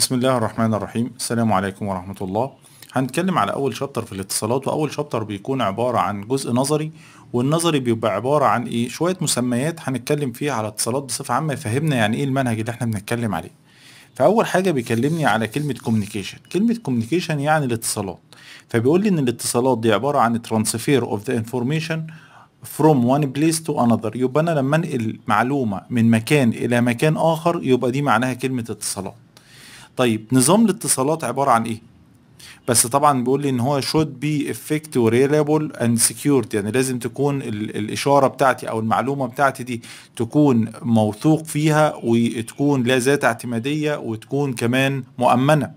بسم الله الرحمن الرحيم السلام عليكم ورحمة الله هنتكلم على أول شابتر في الاتصالات وأول شابتر بيكون عبارة عن جزء نظري والنظري بيبقى عبارة عن إيه شوية مسميات هنتكلم فيها على اتصالات بصفة عامة يفهمنا يعني إيه المنهج اللي إحنا بنتكلم عليه فأول حاجة بيكلمني على كلمة كوميونيكيشن كلمة كوميونيكيشن يعني الاتصالات فبيقول لي إن الاتصالات دي عبارة عن ترانسفير اوف ذا انفورميشن from one place to another يبقى أنا لما أنقل معلومة من مكان إلى مكان آخر يبقى دي معناها كلمة اتصالات طيب نظام الاتصالات عباره عن ايه بس طبعا بيقول لي ان هو شود بي افكت وريلابل اند سكيورد يعني لازم تكون الاشاره بتاعتي او المعلومه بتاعتي دي تكون موثوق فيها وتكون لا ذات اعتماديه وتكون كمان مؤمنه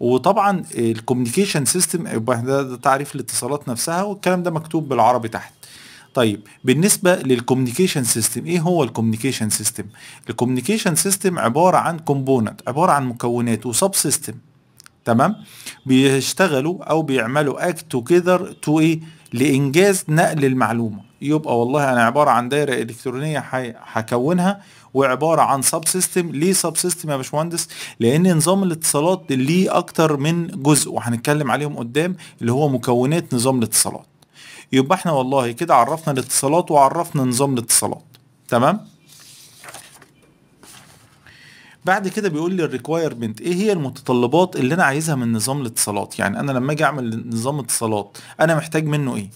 وطبعا الكوميونيكيشن سيستم يبقى ده تعريف الاتصالات نفسها والكلام ده مكتوب بالعربي تحت طيب بالنسبه للكوميونيكيشن سيستم ايه هو الكوميونيكيشن سيستم الكوميونيكيشن سيستم عباره عن كومبوننت عباره عن مكونات وسب سيستم تمام بيشتغلوا او بيعملوا اكت توجذر تو ايه لانجاز نقل المعلومه يبقى والله انا عباره عن دايره الكترونيه هكونها وعباره عن سب سيستم ليه سب سيستم يا باشمهندس لان نظام الاتصالات ليه اكتر من جزء وهنتكلم عليهم قدام اللي هو مكونات نظام الاتصالات يبقى احنا والله كده عرفنا الاتصالات وعرفنا نظام الاتصالات تمام بعد كده بيقول لي الريكوايرمنت ايه هي المتطلبات اللي انا عايزها من نظام الاتصالات يعني انا لما اجي اعمل نظام اتصالات انا محتاج منه ايه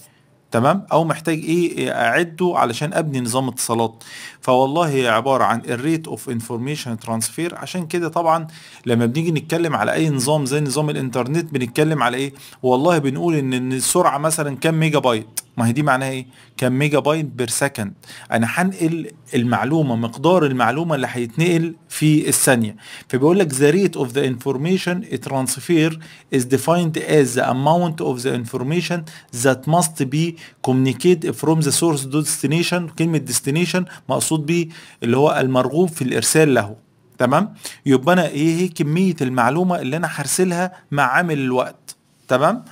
تمام او محتاج ايه اعده علشان ابني نظام اتصالات فوالله هي عباره عن الريت اوف انفورميشن ترانسفير عشان كده طبعا لما بنيجي نتكلم على اي نظام زي نظام الانترنت بنتكلم على ايه والله بنقول ان السرعه مثلا كام ميجا بايت ما هي دي معناها ايه كام ميجا بايت بير سكند انا هنقل المعلومه مقدار المعلومه اللي هيتنقل في الثانيه فبيقول لك the rate of the information transfer is defined as the amount of the information that must be communicated from the source to destination كلمه destination مقصود بيه اللي هو المرغوب في الارسال له تمام يبقى انا ايه هي كميه المعلومه اللي انا هرسلها مع عامل الوقت تمام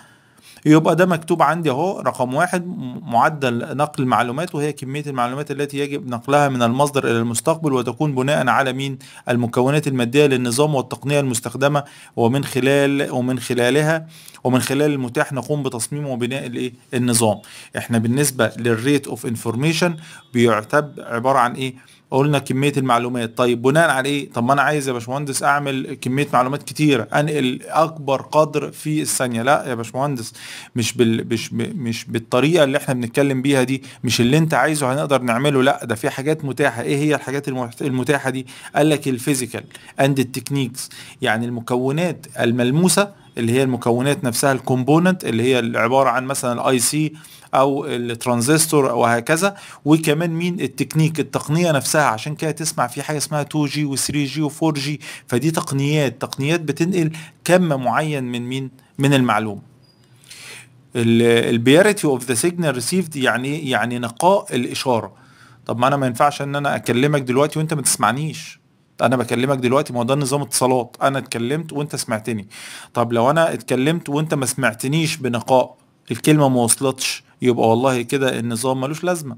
يبقى ده مكتوب عندي اهو رقم واحد معدل نقل المعلومات وهي كمية المعلومات التي يجب نقلها من المصدر إلى المستقبل وتكون بناء على مين المكونات المادية للنظام والتقنية المستخدمة ومن خلال ومن خلالها ومن خلال المتاح نقوم بتصميم وبناء الايه النظام احنا بالنسبة للريت اوف انفورميشن بيعتب عبارة عن ايه قلنا كميه المعلومات طيب بناء على ايه طب ما انا عايز يا باشمهندس اعمل كميه معلومات كتيره انقل اكبر قدر في الثانيه لا يا باشمهندس مش بال مش مش بالطريقه اللي احنا بنتكلم بيها دي مش اللي انت عايزه هنقدر نعمله لا ده في حاجات متاحه ايه هي الحاجات المتاحه دي قال لك الفيزيكال اند التكنيكس يعني المكونات الملموسه اللي هي المكونات نفسها الكومبوننت اللي هي عباره عن مثلا الاي سي او الترانزستور وهكذا وكمان مين التكنيك التقنيه نفسها عشان كده تسمع في حاجه اسمها 2 جي و3 جي و4 جي فدي تقنيات تقنيات بتنقل كم معين من مين من المعلومه البيارتي اوف ذا سيجنال ريسيفد يعني إيه؟ يعني نقاء الاشاره طب ما انا ما ينفعش ان انا اكلمك دلوقتي وانت ما تسمعنيش انا بكلمك دلوقتي ما هو ده نظام اتصالات انا اتكلمت وانت سمعتني طب لو انا اتكلمت وانت ما سمعتنيش بنقاء الكلمه ما وصلتش يبقى والله كده النظام ملوش لازمه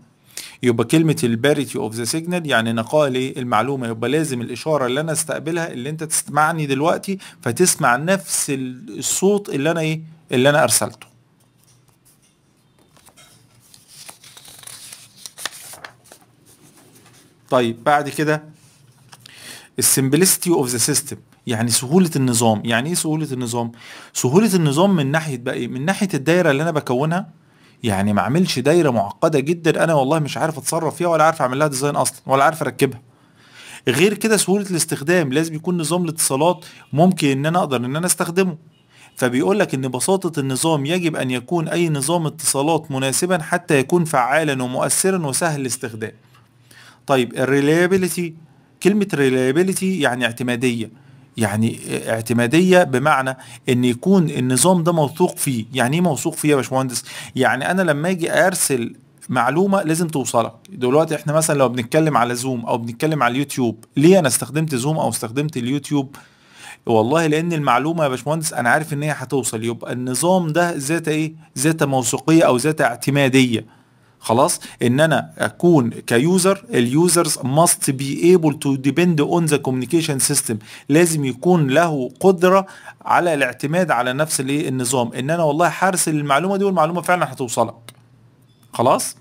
يبقى كلمه الباريتي اوف ذا سيجنال يعني نقاء المعلومه يبقى لازم الاشاره اللي انا استقبلها اللي انت تسمعني دلوقتي فتسمع نفس الصوت اللي انا ايه اللي انا ارسلته طيب بعد كده السمبلستي اوف ذا سيستم يعني سهولة النظام يعني ايه سهولة النظام سهولة النظام من ناحية بقى ايه من ناحية الدايرة اللي انا بكونها يعني ما اعملش دايرة معقدة جدا انا والله مش عارف اتصرف فيها ولا عارف اعمل لها ديزاين اصلا ولا عارف اركبها غير كده سهولة الاستخدام لازم يكون نظام الاتصالات ممكن ان انا اقدر ان انا استخدمه فبيقول لك ان بساطة النظام يجب ان يكون اي نظام اتصالات مناسبا حتى يكون فعالا ومؤثرا وسهل الاستخدام طيب الريليابيليتي كلمة ريليابيليتي يعني اعتمادية يعني اعتماديه بمعنى ان يكون النظام ده موثوق فيه يعني ايه موثوق فيه يا باشمهندس يعني انا لما اجي ارسل معلومه لازم توصلك دلوقتي احنا مثلا لو بنتكلم على زوم او بنتكلم على اليوتيوب ليه انا استخدمت زوم او استخدمت اليوتيوب والله لان المعلومه يا باشمهندس انا عارف ان هي هتوصل يبقى النظام ده ذات ايه ذات موثوقيه او ذات اعتماديه خلاص ان انا اكون كيوزر اليوزرز ماست بي ايبل تو ديبند اون ذا كوميونيكيشن سيستم لازم يكون له قدره على الاعتماد على نفس الايه النظام ان انا والله هرسل المعلومه دي والمعلومه فعلا هتوصلك خلاص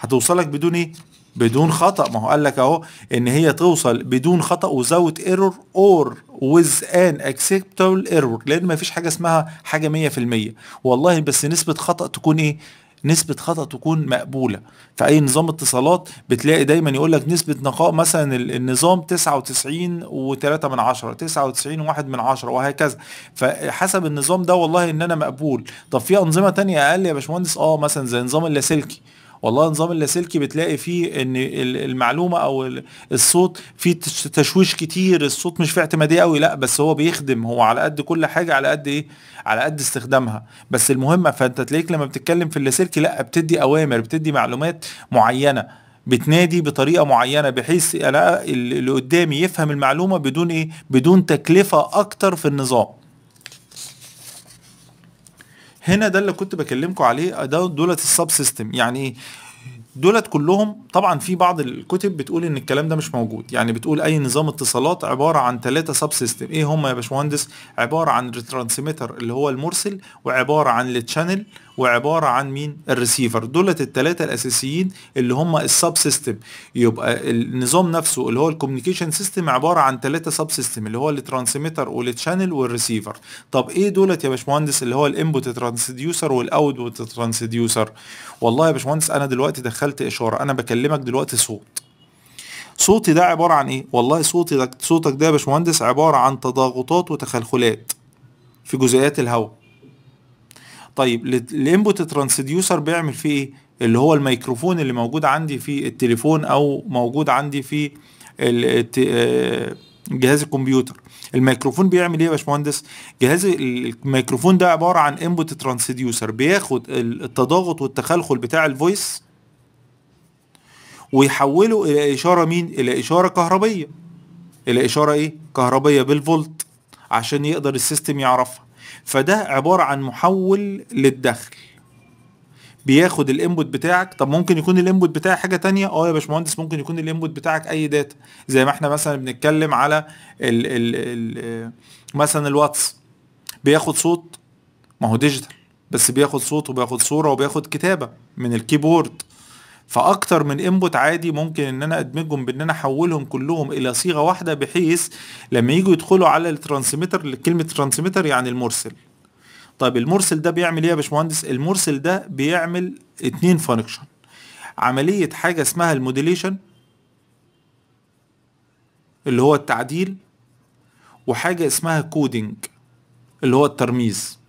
هتوصلك بدون ايه بدون خطا ما هو قال لك اهو ان هي توصل بدون خطا وزاوت ايرور اور ويز ان اكسبتابل ايرور لان ما فيش حاجه اسمها حاجه 100% والله بس نسبه خطا تكون ايه نسبه خطا تكون مقبوله في اي نظام اتصالات بتلاقي دايما يقولك نسبه نقاء مثلا النظام 99 و3 من 10 99 و1 من 10 وهكذا فحسب النظام ده والله ان انا مقبول طب في انظمه تانية اقل يا باشمهندس اه مثلا زي نظام اللاسلكي والله نظام اللاسلكي بتلاقي فيه ان المعلومه او الصوت فيه تشويش كتير الصوت مش فيه اعتماديه قوي لا بس هو بيخدم هو على قد كل حاجه على قد ايه على قد استخدامها بس المهمه فانت تلاقيك لما بتتكلم في اللاسلكي لا بتدي اوامر بتدي معلومات معينه بتنادي بطريقه معينه بحيث انا اللي قدامي يفهم المعلومه بدون ايه بدون تكلفه اكتر في النظام هنا ده اللي كنت بكلمكم عليه ده دولت السب سيستم يعني ايه دولت كلهم طبعا في بعض الكتب بتقول ان الكلام ده مش موجود يعني بتقول اي نظام اتصالات عباره عن ثلاثه سب سيستم ايه هم يا باشمهندس عباره عن الترانسميتر اللي هو المرسل وعباره عن التشانل وعباره عن مين الريسيفر دولت الثلاثه الاساسيين اللي هم السب سيستم يبقى النظام نفسه اللي هو الكوميونيكيشن سيستم عباره عن ثلاثه سب سيستم اللي هو الترانسميتر والتشانل والريسيفر طب ايه دولت يا باشمهندس اللي هو الانبوت ترانسديوسر والاوتبوت ترانسديوسر والله يا باشمهندس انا دلوقتي دخلت اشاره انا بكلمك دلوقتي صوت صوتي ده عباره عن ايه والله صوتي ده صوتك ده يا باشمهندس عباره عن تضاغطات وتخلخلات في جزيئات الهواء طيب الانبوت ترانسديوسر بيعمل فيه ايه اللي هو الميكروفون اللي موجود عندي في التليفون او موجود عندي في آه، جهاز الكمبيوتر الميكروفون بيعمل ايه يا باشمهندس جهاز الميكروفون ده عباره عن انبوت ترانسديوسر بياخد التضاغط والتخلخل بتاع الفويس ويحوله الى اشاره مين الى اشاره كهربيه الى اشاره ايه كهربيه بالفولت عشان يقدر السيستم يعرفها فده عباره عن محول للدخل بياخد الانبوت بتاعك طب ممكن يكون الانبوت بتاعي حاجه تانية اه يا باشمهندس ممكن يكون الانبوت بتاعك اي داتا زي ما احنا مثلا بنتكلم على الـ الـ الـ مثلا الواتس بياخد صوت ما هو ديجيتال بس بياخد صوت وبياخد صوره وبياخد كتابه من الكيبورد فاكتر من انبوت عادي ممكن ان انا ادمجهم بان انا احولهم كلهم الى صيغه واحده بحيث لما يجوا يدخلوا على الترانسميتر كلمه ترانسميتر يعني المرسل طيب المرسل ده بيعمل ايه يا باشمهندس المرسل ده بيعمل اتنين فانكشن عمليه حاجه اسمها الموديليشن اللي هو التعديل وحاجه اسمها كودينج اللي هو الترميز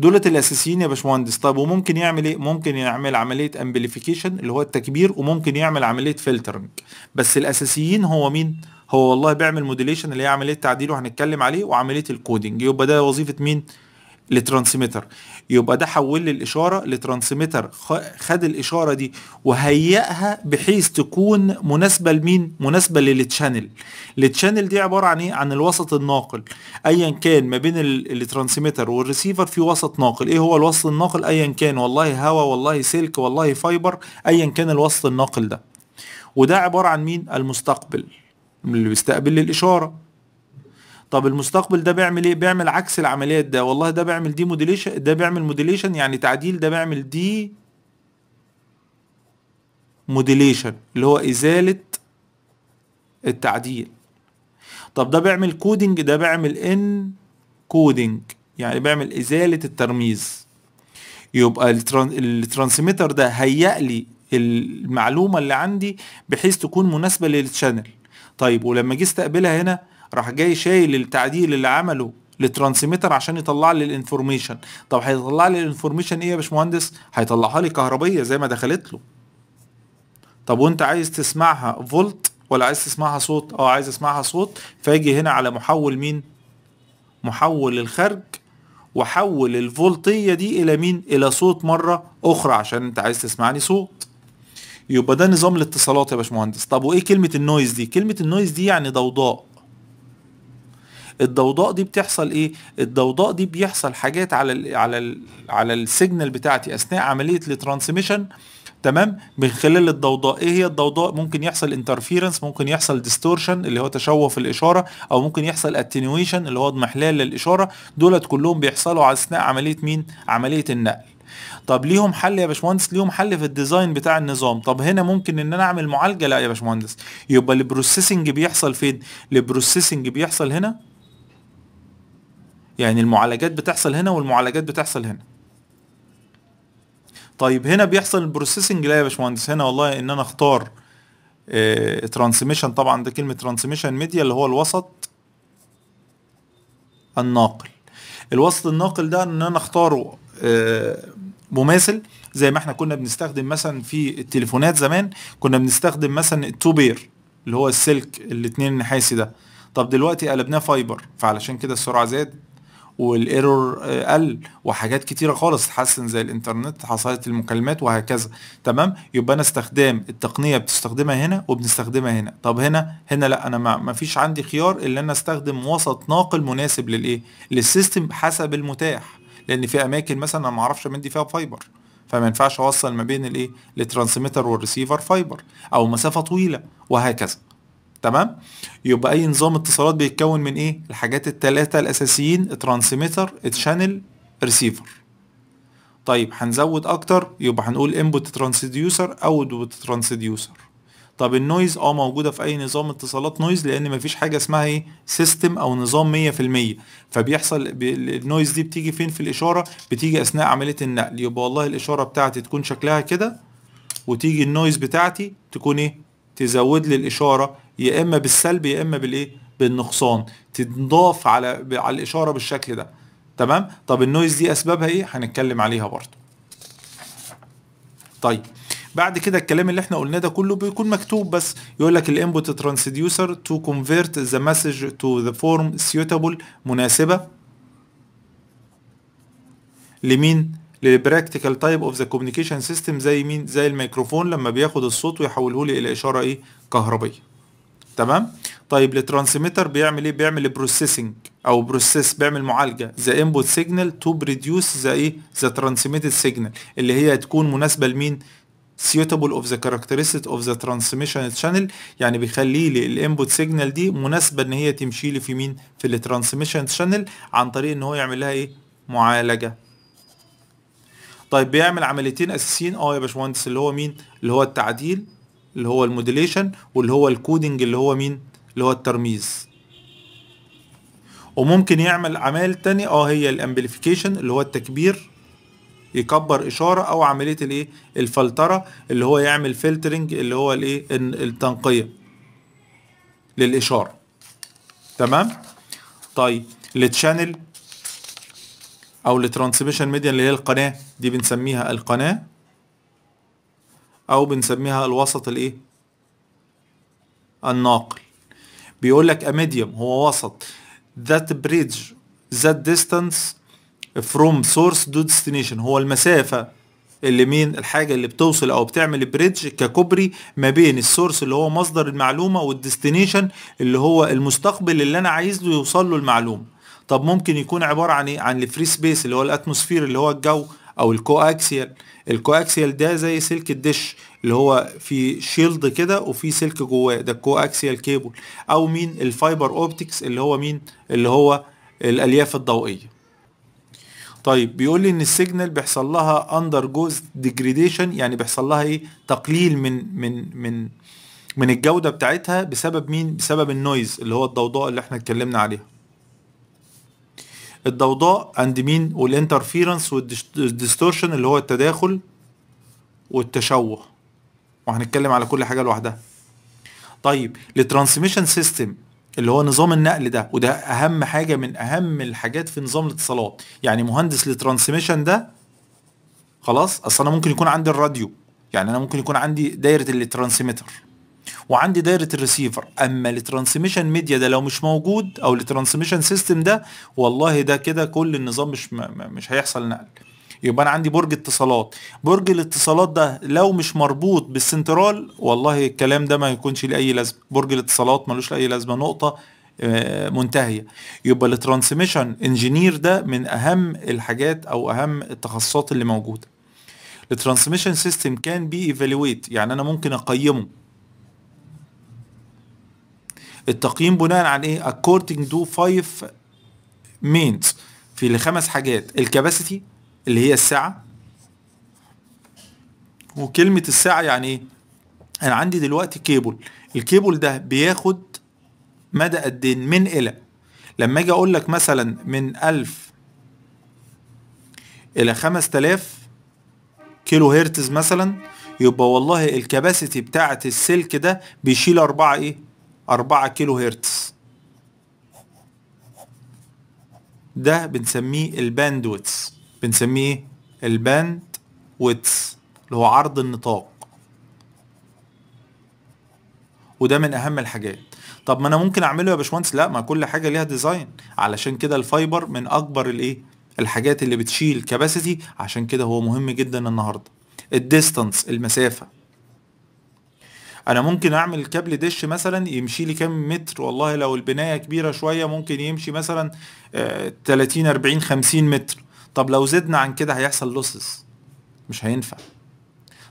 دولت الاساسيين يا باشمهندس طب وممكن يعمل ايه ممكن يعمل عمليه امبليفيكيشن اللي هو التكبير وممكن يعمل عمليه فلترنج بس الاساسيين هو مين هو والله بيعمل موديليشن اللي هي عمليه تعديل وهنتكلم عليه وعمليه الكودينج يبقى ده وظيفه مين لترانسميتر يبقى ده حول لي الاشاره لترانسميتر خد الاشاره دي وهيئها بحيث تكون مناسبه لمين مناسبه للتشانل التشانل دي عباره عن ايه عن الوسط الناقل ايا كان ما بين الترانسميتر والريسيفر في وسط ناقل ايه هو الوسط الناقل ايا كان والله هواء والله سلك والله فايبر ايا كان الوسط الناقل ده وده عباره عن مين المستقبل اللي بيستقبل الاشاره طب المستقبل ده بيعمل ايه بيعمل عكس العمليات ده والله ده بيعمل دي موديليشن ده بيعمل موديليشن يعني تعديل ده بيعمل دي موديليشن اللي هو ازاله التعديل طب ده بيعمل كودنج ده بيعمل ان كودنج يعني بيعمل ازاله الترميز يبقى الترانسميتر ده هيئ لي المعلومه اللي عندي بحيث تكون مناسبه للشانل طيب ولما جه استقبلها هنا راح جاي شايل التعديل اللي عمله للترانسميتر عشان يطلع لي الانفورميشن طب هيطلع لي الانفورميشن ايه يا باشمهندس هيطلعها لي كهربيه زي ما دخلت له طب وانت عايز تسمعها فولت ولا عايز تسمعها صوت اه عايز اسمعها صوت فاجي هنا على محول مين محول الخرج واحول الفولتيه دي الى مين الى صوت مره اخرى عشان انت عايز تسمعني صوت يبقى ده نظام الاتصالات يا باشمهندس طب وايه كلمه النويز دي كلمه النويز دي يعني ضوضاء الضوضاء دي بتحصل ايه الضوضاء دي بيحصل حاجات على الـ على الـ على السيجنال بتاعتي اثناء عمليه الترانسميشن تمام من خلال الضوضاء ايه هي الضوضاء ممكن يحصل انترفيرنس ممكن يحصل ديستورشن اللي هو تشوف الاشاره او ممكن يحصل اتنيويشن اللي هو اضمحلال للاشاره دولت كلهم بيحصلوا على اثناء عمليه مين عمليه النقل طب ليهم حل يا باشمهندس ليهم حل في الديزاين بتاع النظام طب هنا ممكن ان انا اعمل معالجه لا يا باشمهندس يبقى البروسيسنج بيحصل فين البروسيسنج بيحصل هنا يعني المعالجات بتحصل هنا والمعالجات بتحصل هنا طيب هنا بيحصل البروسيسنج لا يا باشمهندس هنا والله ان انا اختار ترانسميشن آه، طبعا ده كلمه ترانسميشن ميديا اللي هو الوسط الناقل الوسط الناقل ده ان انا اختاره آه، مماثل زي ما احنا كنا بنستخدم مثلا في التليفونات زمان كنا بنستخدم مثلا التو بير اللي هو السلك الاتنين النحاسي ده طب دلوقتي قلبناه فايبر فعلشان كده السرعه زادت والايرور آه، قل وحاجات كتيره خالص اتحسن زي الانترنت حصلت المكالمات وهكذا تمام يبقى انا استخدام التقنيه بتستخدمها هنا وبنستخدمها هنا طب هنا هنا لا انا ما فيش عندي خيار الا ان استخدم وسط ناقل مناسب للايه للسيستم حسب المتاح لان في اماكن مثلا انا ما اعرفش امد فيها فايبر فما ينفعش اوصل ما بين الايه الترانسميتر والريسيفر فايبر او مسافه طويله وهكذا تمام يبقى اي نظام اتصالات بيتكون من ايه الحاجات الثلاثه الاساسيين ترانسميتر تشانل ريسيفر طيب هنزود اكتر يبقى هنقول انبوت ترانسديوسر اوتبوت ترانسديوسر طب النويز اه موجوده في اي نظام اتصالات نويز لان مفيش حاجه اسمها ايه سيستم او نظام 100% فبيحصل النويز دي بتيجي فين في الاشاره بتيجي اثناء عمليه النقل يبقى والله الاشاره بتاعتي تكون شكلها كده وتيجي النويز بتاعتي تكون ايه تزود لي الاشاره يا اما بالسلب يا اما بالايه بالنقصان تنضاف على على الاشاره بالشكل ده تمام طب النويز دي اسبابها ايه هنتكلم عليها برضه طيب بعد كده الكلام اللي احنا قلناه ده كله بيكون مكتوب بس يقول لك الانبوت ترانسديوسر تو كونفيرت ذا مسج تو ذا فورم سيوتابل مناسبه لمين للبراكتيكال تايب اوف ذا كوميونيكيشن سيستم زي مين زي الميكروفون لما بياخد الصوت ويحوله لي الى اشاره ايه كهربيه تمام طيب الترانسميتر بيعمل ايه بيعمل بروسيسنج او بروسيس بيعمل معالجه ذا انبوت سيجنال تو بريديوس ذا ايه ذا ترانسميتد سيجنال اللي هي تكون مناسبه لمين suitable of the characteristic of the transmission channel يعني بيخلي لي الانبوت سيجنال دي مناسبه ان هي تمشي لي في مين في الترانسميشن شانل عن طريق ان هو يعمل لها ايه معالجه طيب بيعمل عمليتين اساسيين اه يا باشمهندس اللي هو مين اللي هو التعديل اللي هو الموديليشن واللي هو الكودينج اللي هو مين اللي هو الترميز وممكن يعمل اعمال تاني اه هي الامبليفيكيشن اللي هو التكبير يكبر اشاره او عمليه الايه الفلتره اللي هو يعمل فلترنج اللي هو الايه التنقيه للاشاره تمام طيب التشانل او الترانسميشن ميديا اللي هي القناه دي بنسميها القناه او بنسميها الوسط الايه الناقل بيقول لك a هو وسط ذات بريدج ذات ديستانس فروم سورس تو ديستنيشن هو المسافة اللي مين الحاجة اللي بتوصل او بتعمل بريدج ككوبري ما بين السورس اللي هو مصدر المعلومة والديستنيشن اللي هو المستقبل اللي انا عايز له يوصل له المعلومة طب ممكن يكون عبارة عن ايه عن الفري سبيس اللي هو الاتموسفير اللي هو الجو او الكو اكسيال الكواكسيال ده زي سلك الدش اللي هو في شيلد كده وفي سلك جواه ده الكواكسيال كيبل او مين الفايبر اوبتكس اللي هو مين اللي هو الالياف الضوئيه طيب بيقول لي ان السيجنال بيحصل لها اندر جوز ديجريديشن يعني بيحصل لها ايه تقليل من من من من الجوده بتاعتها بسبب مين بسبب النويز اللي هو الضوضاء اللي احنا اتكلمنا عليها الضوضاء عند مين والانترفيرنس والديستورشن اللي هو التداخل والتشوه وهنتكلم على كل حاجه لوحدها طيب الترانسميشن سيستم اللي هو نظام النقل ده وده اهم حاجه من اهم الحاجات في نظام الاتصالات يعني مهندس الترانسميشن ده خلاص اصل انا ممكن يكون عندي الراديو يعني انا ممكن يكون عندي دايره الترانسميتر وعندي دايره الريسيفر اما الترانسميشن ميديا ده لو مش موجود او الترانسميشن سيستم ده والله ده كده كل النظام مش مش هيحصل نقل يبقى انا عندي برج اتصالات برج الاتصالات ده لو مش مربوط بالسنترال والله الكلام ده ما يكونش لأي اي لازمه برج الاتصالات ملوش اي لازمه نقطه آه، منتهيه يبقى الترانسميشن انجينير ده من اهم الحاجات او اهم التخصصات اللي موجوده الترانسميشن سيستم كان بي ايفالويت يعني انا ممكن اقيمه التقييم بناء على ايه according to فايف means في لخمس حاجات الكباسيتي اللي هي الساعة وكلمه الساعة يعني ايه انا عندي دلوقتي كيبل الكيبل ده بياخد مدى قد ايه من الى لما اجي اقول لك مثلا من 1000 الى 5000 كيلو هرتز مثلا يبقى والله الكباسيتي بتاعه السلك ده بيشيل اربعة ايه 4 كيلو هرتز ده بنسميه الباند ويتس بنسميه الباند ويتس اللي هو عرض النطاق وده من اهم الحاجات طب ما انا ممكن اعمله يا باشمهندس لا ما كل حاجه ليها ديزاين علشان كده الفايبر من اكبر الايه الحاجات اللي بتشيل كباسيتي عشان كده هو مهم جدا النهارده الديستانس المسافه انا ممكن اعمل كابل دش مثلا يمشي لي كام متر والله لو البنايه كبيره شويه ممكن يمشي مثلا 30 40 50 متر طب لو زدنا عن كده هيحصل لوسز مش هينفع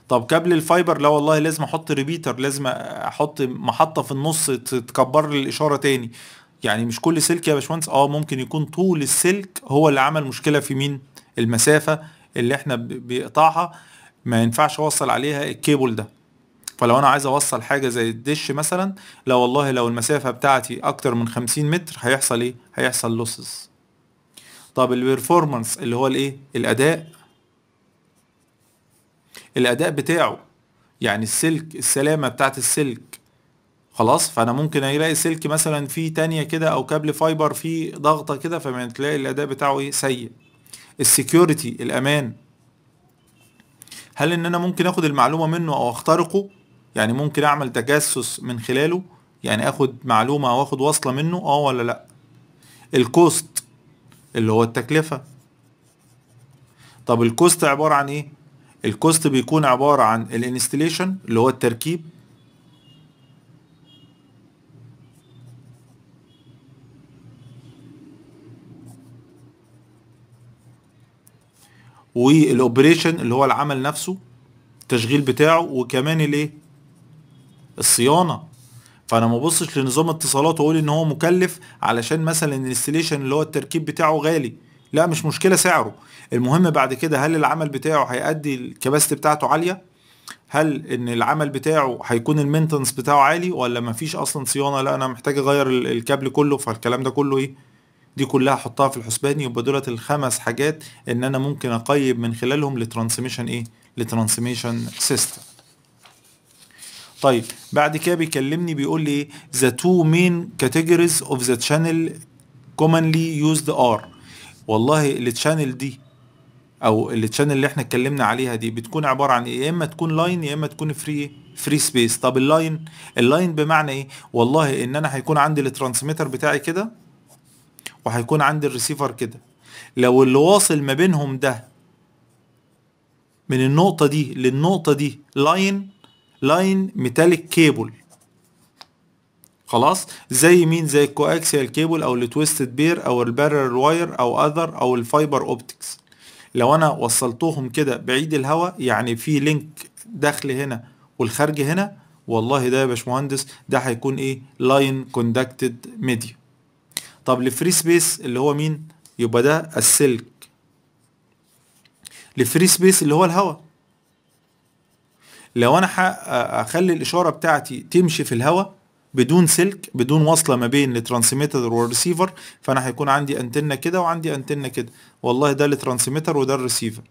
طب كابل الفايبر لا والله لازم احط ريبيتر لازم احط محطه في النص تكبر لي الاشاره تاني يعني مش كل سلك يا باشمهندس اه ممكن يكون طول السلك هو اللي عمل مشكله في مين المسافه اللي احنا بيقطعها ما ينفعش اوصل عليها الكيبل ده فلو انا عايز اوصل حاجه زي الدش مثلا لا والله لو المسافه بتاعتي اكتر من 50 متر هيحصل ايه هيحصل لوسز طب البرفورمانس اللي هو الايه الاداء الاداء بتاعه يعني السلك السلامه بتاعت السلك خلاص فانا ممكن الاقي سلك مثلا فيه تانية كده او كابل فايبر فيه ضغطه كده فما تلاقي الاداء بتاعه ايه سيء السكيورتي الامان هل ان انا ممكن اخد المعلومه منه او اخترقه يعني ممكن اعمل تجسس من خلاله يعني اخد معلومه او اخد وصله منه اه ولا لا الكوست اللي هو التكلفه طب الكوست عباره عن ايه الكوست بيكون عباره عن الانستليشن اللي هو التركيب والاوبريشن اللي هو العمل نفسه التشغيل بتاعه وكمان الايه الصيانه فانا ما ابصش لنظام اتصالات واقول ان هو مكلف علشان مثلا الانستليشن اللي هو التركيب بتاعه غالي لا مش مشكله سعره المهم بعد كده هل العمل بتاعه هيأدي الكباستي بتاعته عاليه هل ان العمل بتاعه هيكون المينتنس بتاعه عالي ولا مفيش اصلا صيانه لا انا محتاج اغير الكابل كله فالكلام ده كله ايه دي كلها احطها في الحسبان يبقى دولت الخمس حاجات ان انا ممكن اقيم من خلالهم لترانسميشن ايه لترانسميشن سيستم طيب بعد كده بيكلمني بيقول لي the two main categories of the channel commonly used are والله التشانل دي او التشانل اللي احنا اتكلمنا عليها دي بتكون عباره عن إيه؟ يا اما تكون لاين يا اما تكون فري فري سبيس طب اللاين اللاين بمعنى ايه والله ان انا هيكون عندي الترانسميتر بتاعي كده وهيكون عندي الريسيفر كده لو اللي واصل ما بينهم ده من النقطه دي للنقطه دي لاين لاين ميتاليك كيبل خلاص زي مين زي الكواكسيال كيبل او التويستد بير او البارل واير او اذر او الفايبر اوبتكس لو انا وصلتهم كده بعيد الهواء يعني في لينك داخل هنا والخارج هنا والله ده يا باشمهندس ده هيكون ايه لاين كوندكتد ميديا طب الفري سبيس اللي هو مين يبقى ده السلك الفري سبيس اللي هو الهواء لو انا اخلي الاشاره بتاعتي تمشي في الهواء بدون سلك بدون وصله ما بين الترانسميتر والريسيفر فانا هيكون عندي انتنه كده وعندي انتنه كده والله ده الترانسميتر وده الريسيفر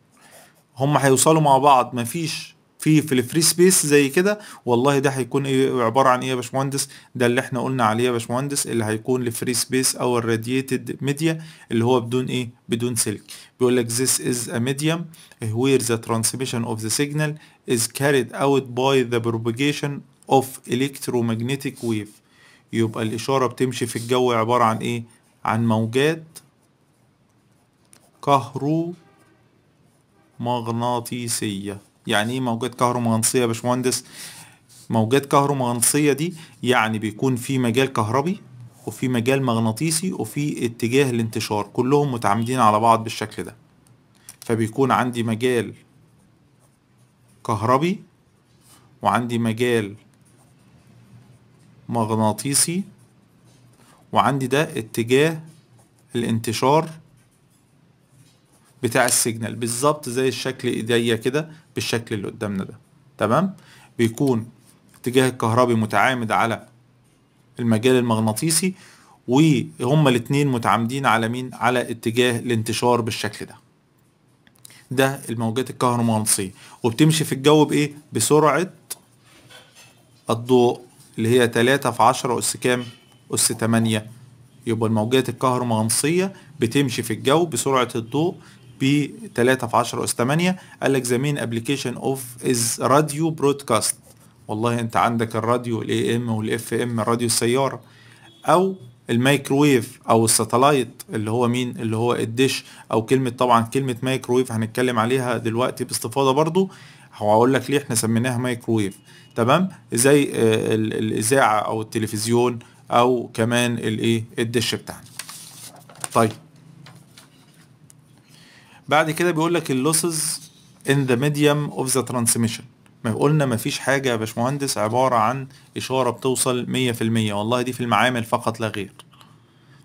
هما هيوصلوا مع بعض مفيش في في الفري سبيس زي كده والله ده هيكون ايه عباره عن ايه يا باشمهندس ده اللي احنا قلنا عليه يا باشمهندس اللي هيكون الفري سبيس او الراديتد ميديا اللي هو بدون ايه بدون سلك بيقول لك this is a medium where the transmission of the signal is carried out by the propagation of electromagnetic wave يبقى الاشاره بتمشي في الجو عباره عن ايه عن موجات كهرومغناطيسيه يعني ايه موجات كهرومغناطيسيه يا باشمهندس موجات كهرومغناطيسيه دي يعني بيكون في مجال كهربي وفي مجال مغناطيسي وفي اتجاه الانتشار كلهم متعامدين على بعض بالشكل ده فبيكون عندي مجال كهربي وعندي مجال مغناطيسي وعندي ده اتجاه الانتشار بتاع السيجنال بالظبط زي الشكل ايديا كده بالشكل اللي قدامنا ده تمام بيكون اتجاه الكهربي متعامد على المجال المغناطيسي وهما الاتنين متعامدين على مين على اتجاه الانتشار بالشكل ده ده الموجات الكهرومغناطيسية وبتمشي في الجو بايه بسرعة الضوء اللي هي 3 في 10 أس كام أس 8 يبقى الموجات الكهرومغناطيسية بتمشي في الجو بسرعة الضوء ب 3 في 10 اس 8 قال لك ذا مين ابلكيشن اوف از راديو برودكاست والله انت عندك الراديو الاي ام والاف ام راديو السياره او المايكرويف او الساتلايت اللي هو مين اللي هو الدش او كلمه طبعا كلمه مايكرويف هنتكلم عليها دلوقتي باستفاضه برضو هقول لك ليه احنا سميناها مايكرويف تمام زي الاذاعه او التلفزيون او كمان الايه الدش بتاعنا طيب بعد كده بيقول لك اللوسز ان ذا ميديم اوف ذا ترانسميشن ما قلنا ما فيش حاجة يا باشمهندس عبارة عن إشارة بتوصل 100% والله دي في المعامل فقط لا غير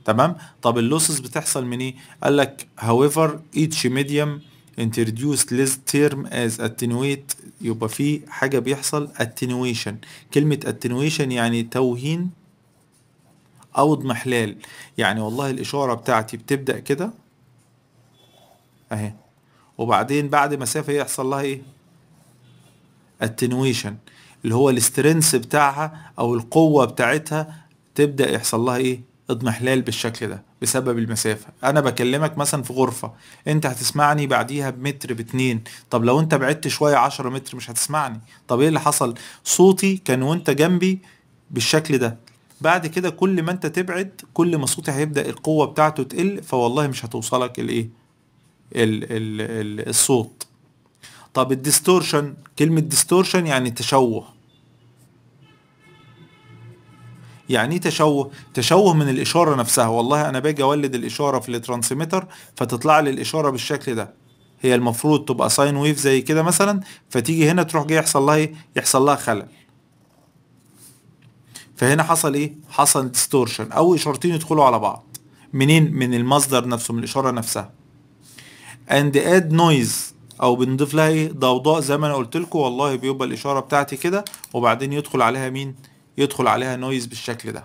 تمام طب اللوسز بتحصل من ايه قال لك however each medium introduced less term as attenuate يبقى في حاجة بيحصل attenuation كلمة attenuation يعني توهين أو اضمحلال يعني والله الإشارة بتاعتي بتبدأ كده اهي وبعدين بعد مسافه يحصل لها ايه التنويشن اللي هو الاسترنس بتاعها او القوه بتاعتها تبدا يحصل لها ايه اضمحلال بالشكل ده بسبب المسافة أنا بكلمك مثلا في غرفة أنت هتسمعني بعديها بمتر باتنين طب لو أنت بعدت شوية عشرة متر مش هتسمعني طب إيه اللي حصل صوتي كان وأنت جنبي بالشكل ده بعد كده كل ما أنت تبعد كل ما صوتي هيبدأ القوة بتاعته تقل فوالله مش هتوصلك الإيه ال ال الصوت طب الديستورشن كلمة ديستورشن يعني تشوه يعني ايه تشوه تشوه من الاشاره نفسها والله انا باجي اولد الاشاره في الترانسميتر فتطلع لي الاشاره بالشكل ده هي المفروض تبقى ساين ويف زي كده مثلا فتيجي هنا تروح جاي يحصل لها ايه يحصل لها خلل فهنا حصل ايه حصل ديستورشن او اشارتين يدخلوا على بعض منين من المصدر نفسه من الاشاره نفسها اند اد نويز او بنضيف لها ايه ضوضاء زي ما انا قلت لكم والله بيبقى الاشاره بتاعتي كده وبعدين يدخل عليها مين يدخل عليها نويز بالشكل ده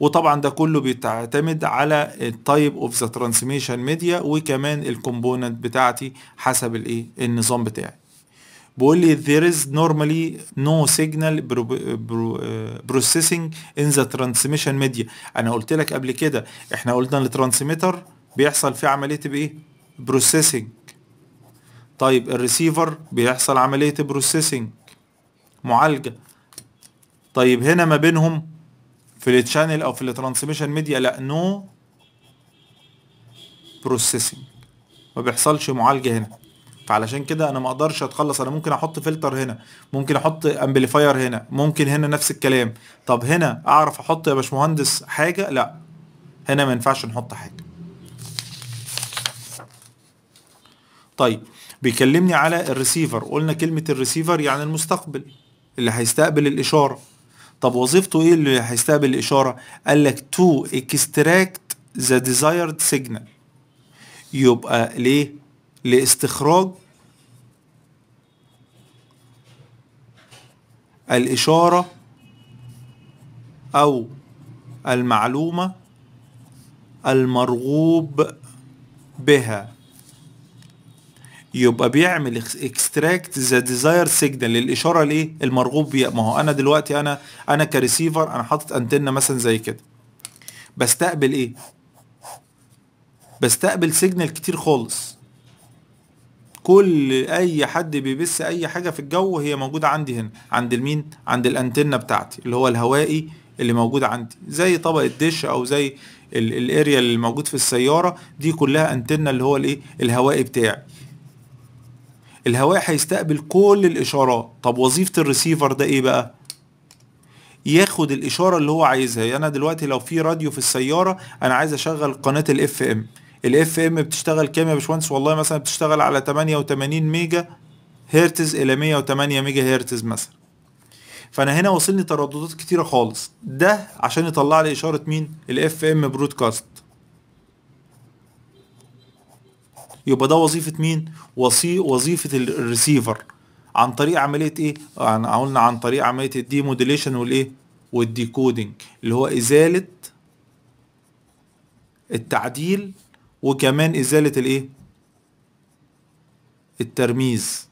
وطبعا ده كله بيعتمد على التايب اوف ذا ترانسميشن ميديا وكمان الكومبوننت بتاعتي حسب الايه النظام بتاعي بيقول لي there is normally no signal processing in the transmission media انا قلت لك قبل كده احنا قلنا الترانسميتر بيحصل فيه عملية بايه بروسيسنج طيب الريسيفر بيحصل عملية بروسيسنج معالجة طيب هنا ما بينهم في التشانل او في الترانسميشن ميديا لا نو بروسيسنج ما بيحصلش معالجة هنا فعلشان كده انا ما اقدرش اتخلص انا ممكن احط فلتر هنا ممكن احط امبليفاير هنا ممكن هنا نفس الكلام طب هنا اعرف احط يا باشمهندس حاجه لا هنا ما ينفعش نحط حاجه طيب بيكلمني على الريسيفر قلنا كلمة الريسيفر يعني المستقبل اللي هيستقبل الإشارة طب وظيفته إيه اللي هيستقبل الإشارة قال لك to extract the desired signal يبقى ليه لاستخراج الإشارة أو المعلومة المرغوب بها يبقى بيعمل اكستراكت ذا ديزاير سيجنال الاشاره ليه المرغوب بيها ما هو انا دلوقتي انا انا كريسيفر انا حاطط انتنه مثلا زي كده بستقبل ايه بستقبل سيجنال كتير خالص كل اي حد بيبث اي حاجه في الجو هي موجوده عندي هنا عند المين عند الانتنه بتاعتي اللي هو الهوائي اللي موجود عندي زي طبق الدش او زي الاريا اللي موجود في السياره دي كلها انتنه اللي هو الايه الهوائي بتاعي الهواء هيستقبل كل الاشارات طب وظيفه الريسيفر ده ايه بقى ياخد الاشاره اللي هو عايزها يعني انا دلوقتي لو في راديو في السياره انا عايز اشغل قناه الاف ام الاف ام بتشتغل كام يا باشمهندس والله مثلا بتشتغل على 88 ميجا هرتز الى 108 ميجا هرتز مثلا فانا هنا واصلني ترددات كتيره خالص ده عشان يطلع لي اشاره مين الاف ام برودكاست يبقى ده وظيفه مين وصي وظيفه الريسيفر عن طريق عمليه ايه عن قلنا عن طريق عمليه الدي موديليشن والايه والديكودنج اللي هو ازاله التعديل وكمان ازاله الايه الترميز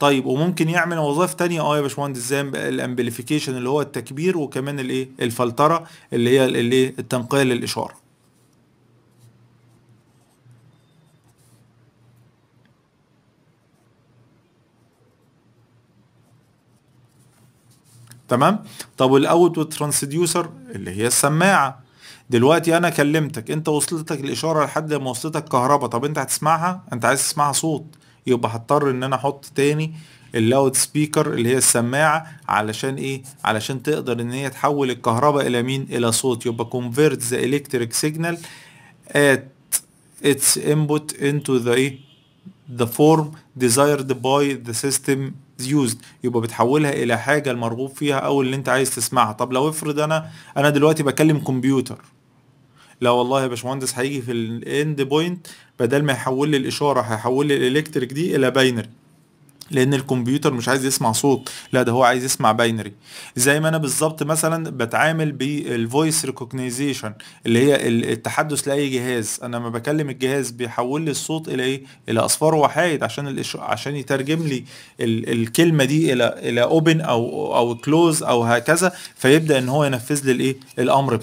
طيب وممكن يعمل وظائف تانية اه يا باشمهندس زي الامبليفيكيشن اللي هو التكبير وكمان الايه الفلتره اللي هي الايه التنقيه للاشاره تمام طب والاوت ترانسديوسر اللي هي السماعه دلوقتي انا كلمتك انت وصلتك الاشاره لحد ما وصلتك كهرباء طب انت هتسمعها انت عايز تسمعها صوت يبقى هضطر ان انا احط تاني اللاود سبيكر اللي هي السماعه علشان ايه علشان تقدر ان هي تحول الكهرباء الى مين الى صوت يبقى convert the electric signal at its input into the ذا إيه؟ form desired by the system used يبقى بتحولها الى حاجه المرغوب فيها او اللي انت عايز تسمعها طب لو افرض انا انا دلوقتي بكلم كمبيوتر لا والله يا باشمهندس هيجي في الاند بوينت بدل ما يحول لي الاشاره هيحول لي الالكتريك دي الى باينري لان الكمبيوتر مش عايز يسمع صوت لا ده هو عايز يسمع باينري زي ما انا بالظبط مثلا بتعامل بالفويس ريكوجنايزيشن اللي هي التحدث لاي جهاز انا لما بكلم الجهاز بيحول لي الصوت الى ايه الى اصفار وحايد عشان عشان يترجم لي ال... الكلمه دي الى الى اوبن او او كلوز او هكذا فيبدا ان هو ينفذ لي الايه الامر